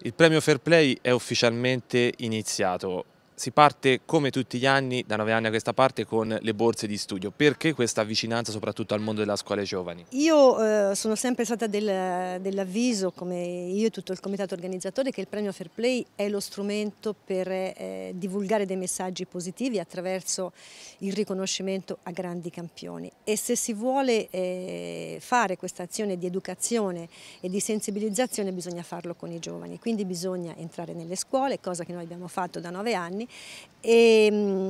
Il premio Fair Play è ufficialmente iniziato si parte come tutti gli anni da nove anni a questa parte con le borse di studio. Perché questa avvicinanza soprattutto al mondo della scuola ai giovani? Io eh, sono sempre stata del, dell'avviso, come io e tutto il comitato organizzatore, che il premio Fair Play è lo strumento per eh, divulgare dei messaggi positivi attraverso il riconoscimento a grandi campioni. E se si vuole eh, fare questa azione di educazione e di sensibilizzazione bisogna farlo con i giovani, quindi bisogna entrare nelle scuole, cosa che noi abbiamo fatto da nove anni, e mm,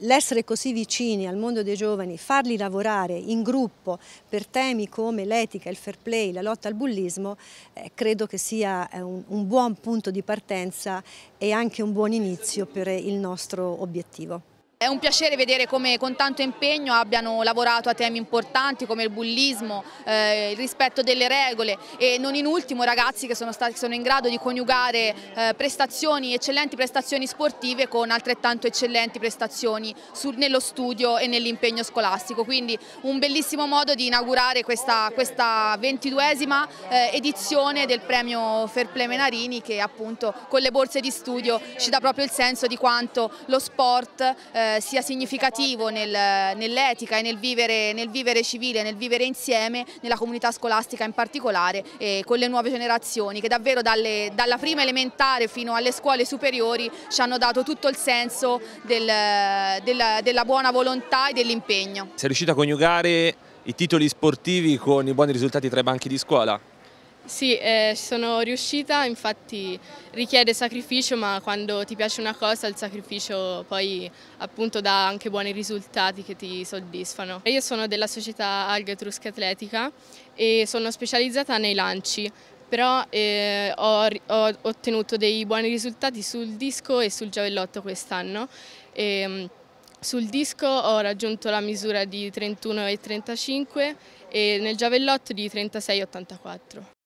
l'essere così vicini al mondo dei giovani, farli lavorare in gruppo per temi come l'etica, il fair play, la lotta al bullismo, eh, credo che sia eh, un, un buon punto di partenza e anche un buon inizio per il nostro obiettivo. È un piacere vedere come con tanto impegno abbiano lavorato a temi importanti come il bullismo, eh, il rispetto delle regole e non in ultimo ragazzi che sono, stati, sono in grado di coniugare eh, prestazioni, eccellenti prestazioni sportive con altrettanto eccellenti prestazioni sul, nello studio e nell'impegno scolastico. Quindi un bellissimo modo di inaugurare questa, questa 22esima eh, edizione del premio Fair Play Menarini che appunto con le borse di studio ci dà proprio il senso di quanto lo sport eh, sia significativo nel, nell'etica e nel vivere, nel vivere civile, nel vivere insieme, nella comunità scolastica in particolare e con le nuove generazioni che davvero dalle, dalla prima elementare fino alle scuole superiori ci hanno dato tutto il senso del, della, della buona volontà e dell'impegno. Sei riuscito a coniugare i titoli sportivi con i buoni risultati tra i banchi di scuola? Sì, eh, sono riuscita, infatti richiede sacrificio, ma quando ti piace una cosa il sacrificio poi appunto dà anche buoni risultati che ti soddisfano. Io sono della società Alga Etrusca Atletica e sono specializzata nei lanci, però eh, ho, ho, ottenuto dei buoni risultati sul disco e sul giavellotto quest'anno. Ehm, sul disco ho raggiunto la misura di 31,35 e nel giavellotto di 36,84.